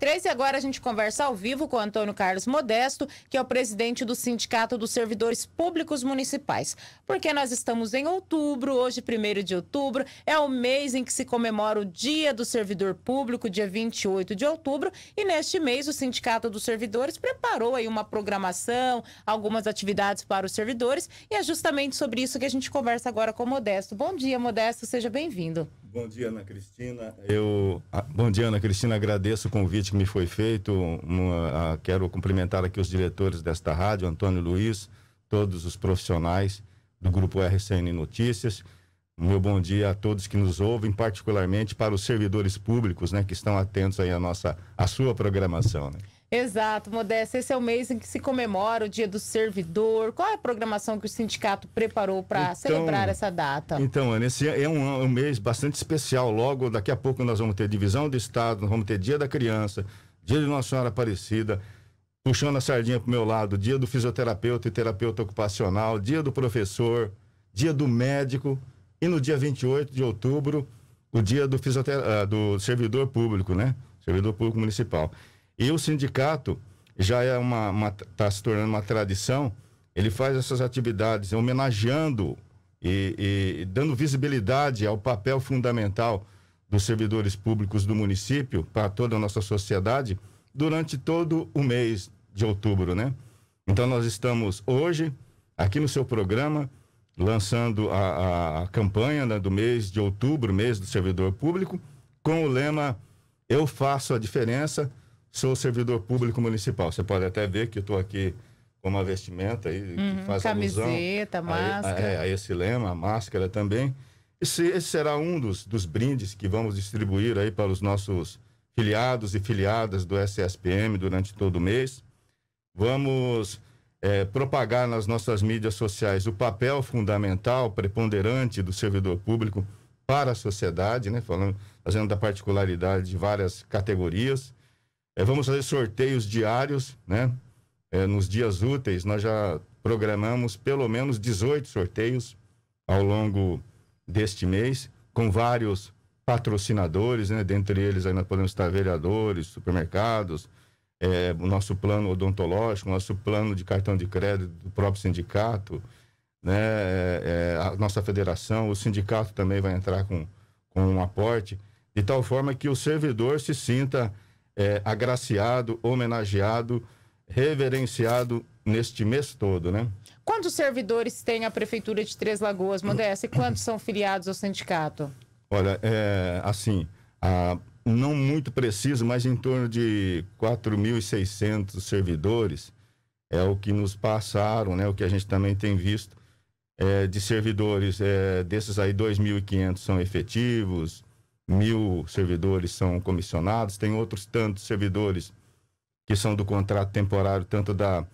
13 agora a gente conversa ao vivo com Antônio Carlos Modesto, que é o presidente do Sindicato dos Servidores Públicos Municipais. Porque nós estamos em outubro, hoje 1 de outubro, é o mês em que se comemora o Dia do Servidor Público, dia 28 de outubro, e neste mês o Sindicato dos Servidores preparou aí uma programação, algumas atividades para os servidores, e é justamente sobre isso que a gente conversa agora com o Modesto. Bom dia, Modesto, seja bem-vindo. Bom dia, Ana Cristina. Eu, ah, bom dia, Ana Cristina. Agradeço o convite que me foi feito. Uma, a, ah, quero cumprimentar aqui os diretores desta rádio, Antônio Luiz, todos os profissionais do grupo RCN Notícias. Meu bom dia a todos que nos ouvem, particularmente para os servidores públicos, né, que estão atentos aí à nossa, à sua programação. Né? Exato, Modesta. Esse é o mês em que se comemora o Dia do Servidor. Qual é a programação que o sindicato preparou para então, celebrar essa data? Então, Ana, esse é um, é um, mês bastante especial. Logo, daqui a pouco, nós vamos ter divisão do Estado, vamos ter Dia da Criança, Dia de Nossa Senhora Aparecida, puxando a sardinha para o meu lado, Dia do Fisioterapeuta e Terapeuta Ocupacional, Dia do Professor, Dia do Médico e no dia 28 de outubro, o Dia do, fisiotera... Ah, do Servidor Público, né? Servidor Público Municipal. E o sindicato já é uma, tá se tornando uma tradição, ele faz essas atividades homenageando e, e dando visibilidade ao papel fundamental dos servidores públicos do município para toda a nossa sociedade durante todo o mês de outubro, né? Então nós estamos hoje aqui no seu programa lançando a, a, a campanha né, do mês de outubro, mês do servidor público, com o lema Eu faço a diferença sou servidor público municipal. Você pode até ver que eu estou aqui com uma vestimenta aí, uhum, que faz camiseta, alusão máscara. A, é, a, a, esse lema, a máscara também. Esse, esse será um dos, dos brindes que vamos distribuir aí para os nossos filiados e filiadas do SSPM durante todo o mês. Vamos é, propagar nas nossas mídias sociais o papel fundamental, preponderante do servidor público para a sociedade, né? Falando, fazendo da particularidade de várias categorias. É, vamos fazer sorteios diários, né? É, nos dias úteis, nós já programamos pelo menos 18 sorteios ao longo deste mês, com vários patrocinadores, né? Dentre eles ainda podemos estar vereadores, supermercados, é, o nosso plano odontológico, o nosso plano de cartão de crédito do próprio sindicato, né? É, é a nossa federação, o sindicato também vai entrar com, com um aporte, de tal forma que o servidor se sinta é, agraciado, homenageado, reverenciado neste mês todo, né? Quantos servidores tem a Prefeitura de Três Lagoas, Modesta, e quantos são filiados ao sindicato? Olha, é, assim, a, não muito preciso, mas em torno de 4.600 servidores é o que nos passaram, né? O que a gente também tem visto é, de servidores, é, desses aí 2.500 são efetivos, mil servidores são comissionados, tem outros tantos servidores que são do contrato temporário, tanto da,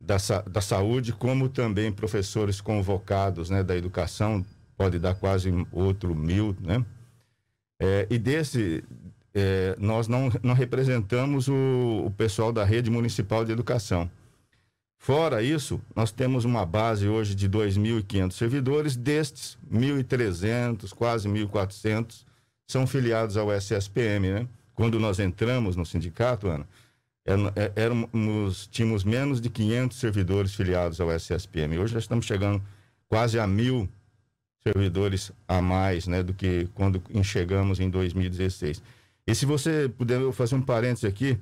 da, da saúde, como também professores convocados né, da educação, pode dar quase outro mil, né? É, e desse, é, nós não, não representamos o, o pessoal da rede municipal de educação. Fora isso, nós temos uma base hoje de 2.500 servidores, destes 1.300, quase 1.400 são filiados ao SSPM, né? Quando nós entramos no sindicato, Ana, é, é, éramos, tínhamos menos de 500 servidores filiados ao SSPM. Hoje já estamos chegando quase a mil servidores a mais, né, do que quando enxergamos em 2016. E se você puder eu fazer um parênteses aqui,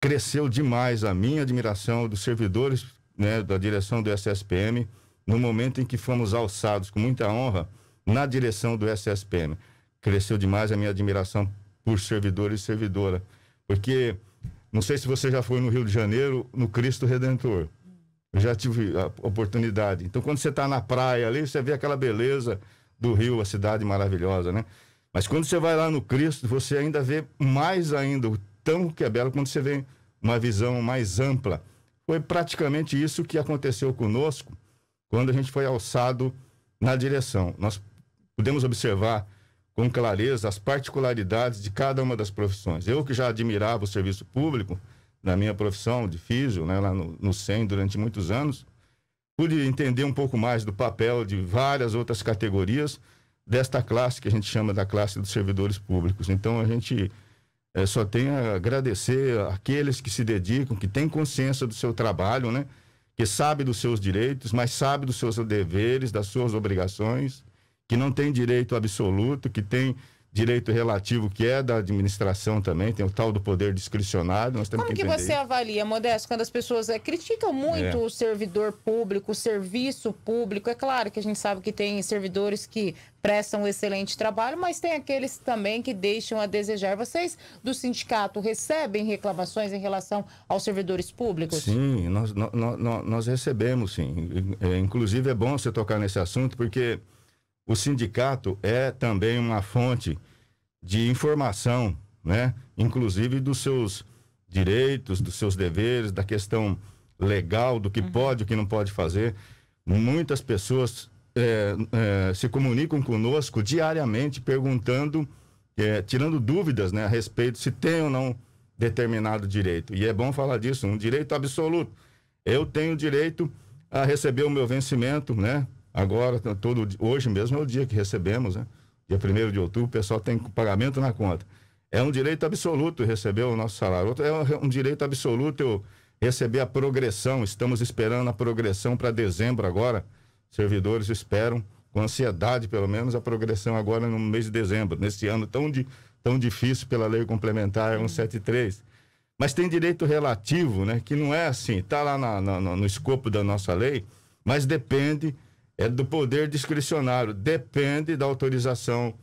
cresceu demais a minha admiração dos servidores, né, da direção do SSPM, no momento em que fomos alçados com muita honra na direção do SSPM cresceu demais a minha admiração por servidor e servidora. Porque, não sei se você já foi no Rio de Janeiro, no Cristo Redentor. Eu já tive a oportunidade. Então, quando você está na praia ali, você vê aquela beleza do Rio, a cidade maravilhosa, né? Mas quando você vai lá no Cristo, você ainda vê mais ainda o tão que é belo quando você vê uma visão mais ampla. Foi praticamente isso que aconteceu conosco quando a gente foi alçado na direção. Nós pudemos observar com clareza as particularidades de cada uma das profissões. Eu que já admirava o serviço público, na minha profissão de físio, né, lá no, no SEM durante muitos anos, pude entender um pouco mais do papel de várias outras categorias desta classe que a gente chama da classe dos servidores públicos. Então a gente é, só tem a agradecer aqueles que se dedicam, que têm consciência do seu trabalho, né? Que sabe dos seus direitos, mas sabe dos seus deveres, das suas obrigações que não tem direito absoluto, que tem direito relativo que é da administração também, tem o tal do poder discricionário. Nós temos Como que, que você isso. avalia, Modesto, quando as pessoas é, criticam muito é. o servidor público, o serviço público? É claro que a gente sabe que tem servidores que prestam um excelente trabalho, mas tem aqueles também que deixam a desejar. Vocês do sindicato recebem reclamações em relação aos servidores públicos? Sim, nós, nós, nós recebemos, sim. Eh, inclusive é bom você tocar nesse assunto, porque o sindicato é também uma fonte de informação, né? Inclusive dos seus direitos, dos seus deveres, da questão legal, do que uhum. pode, o que não pode fazer. Muitas pessoas é, é, se comunicam conosco diariamente perguntando, é, tirando dúvidas né, a respeito se tem ou não determinado direito. E é bom falar disso, um direito absoluto. Eu tenho direito a receber o meu vencimento, né? Agora, tá todo, hoje mesmo é o dia que recebemos, né? Dia 1 de outubro, o pessoal tem pagamento na conta. É um direito absoluto receber o nosso salário. É, é um direito absoluto eu receber a progressão. Estamos esperando a progressão para dezembro agora. Servidores esperam, com ansiedade pelo menos, a progressão agora no mês de dezembro, nesse ano tão, tão difícil pela lei complementar 173. Mas tem direito relativo, né? Que não é assim, está lá na, na, no escopo da nossa lei, mas depende é do poder discricionário, depende da autorização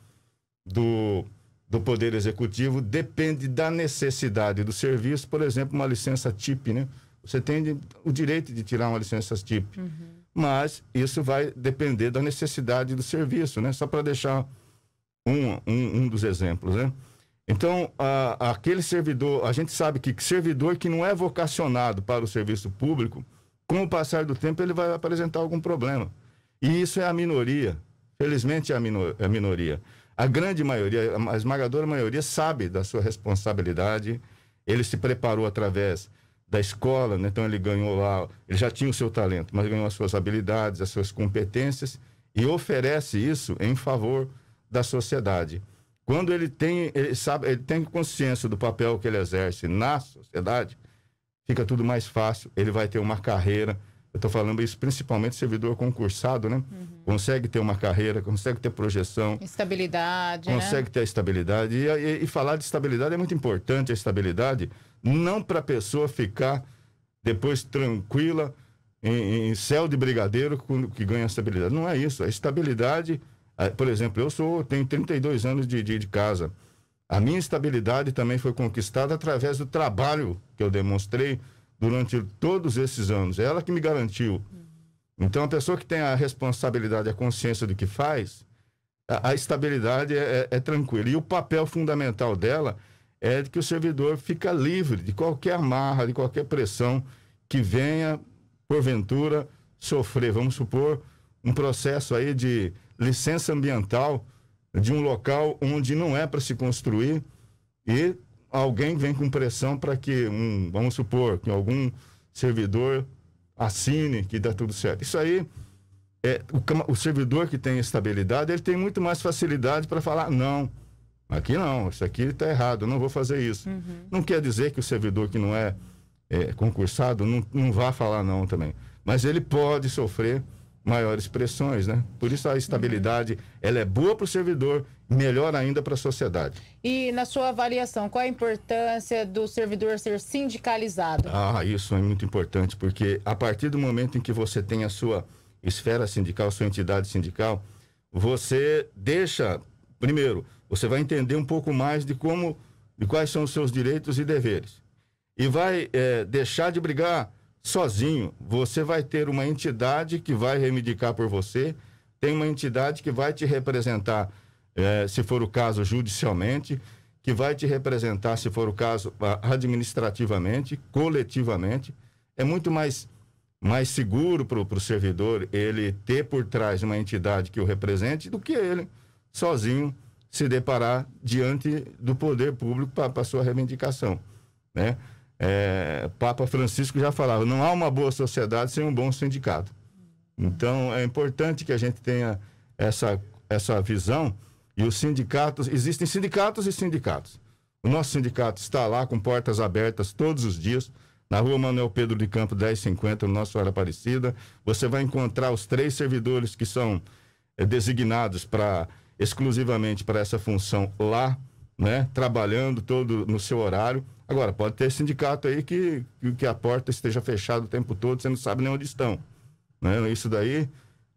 do, do Poder Executivo, depende da necessidade do serviço, por exemplo, uma licença TIP, né? Você tem o direito de tirar uma licença TIP, uhum. mas isso vai depender da necessidade do serviço, né? Só para deixar um, um, um, dos exemplos, né? Então, a, aquele servidor, a gente sabe que servidor que não é vocacionado para o serviço público, com o passar do tempo ele vai apresentar algum problema. E isso é a minoria. Felizmente é a, minor, é a minoria. A grande maioria, a esmagadora maioria, sabe da sua responsabilidade. Ele se preparou através da escola, né? então ele ganhou lá, ele já tinha o seu talento, mas ganhou as suas habilidades, as suas competências e oferece isso em favor da sociedade. Quando ele tem, ele sabe, ele tem consciência do papel que ele exerce na sociedade, fica tudo mais fácil. Ele vai ter uma carreira, eu estou falando isso principalmente servidor concursado, né? Uhum. Consegue ter uma carreira, consegue ter projeção. Estabilidade. Né? Consegue né? ter a estabilidade. E, e, e, falar de estabilidade é muito importante, a estabilidade, não para a pessoa ficar depois tranquila em, em, céu de brigadeiro que ganha estabilidade. Não é isso. A estabilidade, por exemplo, eu sou, tenho 32 anos de, de, de casa. A minha estabilidade também foi conquistada através do trabalho que eu demonstrei, durante todos esses anos. É ela que me garantiu. Então, a pessoa que tem a responsabilidade, a consciência do que faz, a, a estabilidade é, é, é, tranquila. E o papel fundamental dela é de que o servidor fica livre de qualquer marra, de qualquer pressão que venha, porventura, sofrer. Vamos supor um processo aí de licença ambiental de um local onde não é para se construir e alguém vem com pressão para que, um, vamos supor, que algum servidor assine que dá tudo certo. Isso aí, é, o, o servidor que tem estabilidade, ele tem muito mais facilidade para falar não. Aqui não, isso aqui está errado, eu não vou fazer isso. Uhum. Não quer dizer que o servidor que não é, é, concursado não, não vá falar não também. Mas ele pode sofrer maiores pressões, né? Por isso a estabilidade, ela é boa para o servidor, melhor ainda para a sociedade. E na sua avaliação, qual a importância do servidor ser sindicalizado? Ah, isso é muito importante, porque a partir do momento em que você tem a sua esfera sindical, sua entidade sindical, você deixa, primeiro, você vai entender um pouco mais de como, de quais são os seus direitos e deveres. E vai é, deixar de brigar sozinho. Você vai ter uma entidade que vai reivindicar por você, tem uma entidade que vai te representar, eh, se for o caso, judicialmente, que vai te representar, se for o caso, administrativamente, coletivamente. É muito mais, mais seguro para o servidor ele ter por trás uma entidade que o represente do que ele sozinho se deparar diante do poder público para sua reivindicação, né? é, Papa Francisco já falava: não há uma boa sociedade sem um bom sindicato. Então, é importante que a gente tenha essa, essa visão. E os sindicatos, existem sindicatos e sindicatos. O nosso sindicato está lá com portas abertas todos os dias, na rua Manuel Pedro de Campo, 1050, no nosso Hora Aparecida. Você vai encontrar os três servidores que são é, designados para exclusivamente para essa função lá né? Trabalhando todo no seu horário. Agora, pode ter sindicato aí que, que a porta esteja fechada o tempo todo, você não sabe nem onde estão. Né? Isso daí,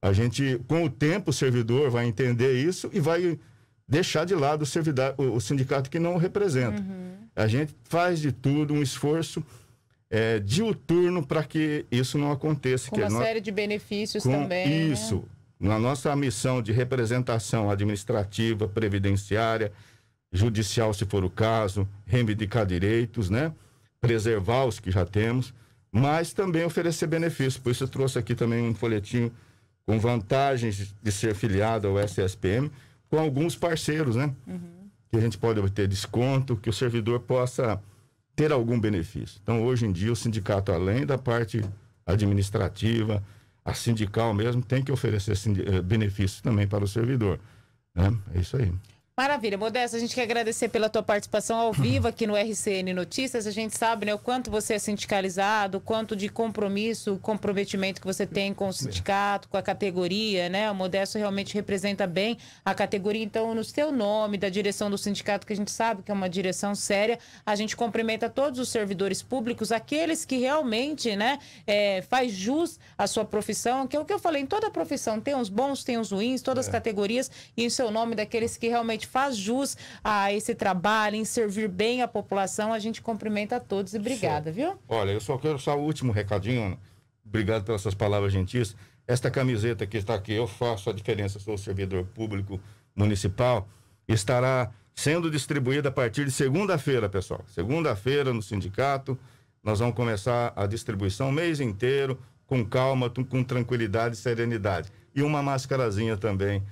a gente, com o tempo, o servidor vai entender isso e vai deixar de lado o, servidor, o, o sindicato que não o representa. Uhum. A gente faz de tudo um esforço é, diuturno para que isso não aconteça. Com uma é série de benefícios também. Né? Isso. Né? Na nossa missão de representação administrativa, previdenciária, judicial, se for o caso, reivindicar direitos, né? preservar os que já temos, mas também oferecer benefícios. Por isso eu trouxe aqui também um folhetinho com vantagens de ser filiado ao SSPM com alguns parceiros, né? Uhum. Que a gente pode obter desconto, que o servidor possa ter algum benefício. Então, hoje em dia, o sindicato, além da parte administrativa, a sindical mesmo, tem que oferecer eh, benefícios também para o servidor. Né? É isso aí. Maravilha, Modesta, a gente quer agradecer pela tua participação ao vivo aqui no RCN Notícias. A gente sabe né, o quanto você é sindicalizado, o quanto de compromisso, comprometimento que você tem com o sindicato, com a categoria, né? O Modesto realmente representa bem a categoria. Então, no seu nome, da direção do sindicato, que a gente sabe que é uma direção séria, a gente cumprimenta todos os servidores públicos, aqueles que realmente né, é, faz jus à sua profissão, que é o que eu falei, em toda profissão tem os bons, tem os ruins, todas as é. categorias, e em seu nome daqueles que realmente faz jus a esse trabalho, em servir bem a população. A gente cumprimenta a todos e obrigada, viu? Olha, eu só quero só o último recadinho. Obrigado pelas suas palavras gentis. Esta camiseta que está aqui, eu faço a diferença, sou servidor público municipal, estará sendo distribuída a partir de segunda-feira, pessoal. Segunda-feira no sindicato, nós vamos começar a distribuição o mês inteiro, com calma, com tranquilidade e serenidade. E uma máscarazinha também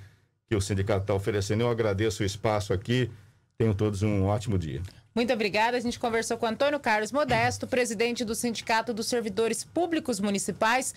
que o sindicato está oferecendo. Eu agradeço o espaço aqui. Tenham todos um ótimo dia. Muito obrigada. A gente conversou com Antônio Carlos Modesto, presidente do Sindicato dos Servidores Públicos Municipais.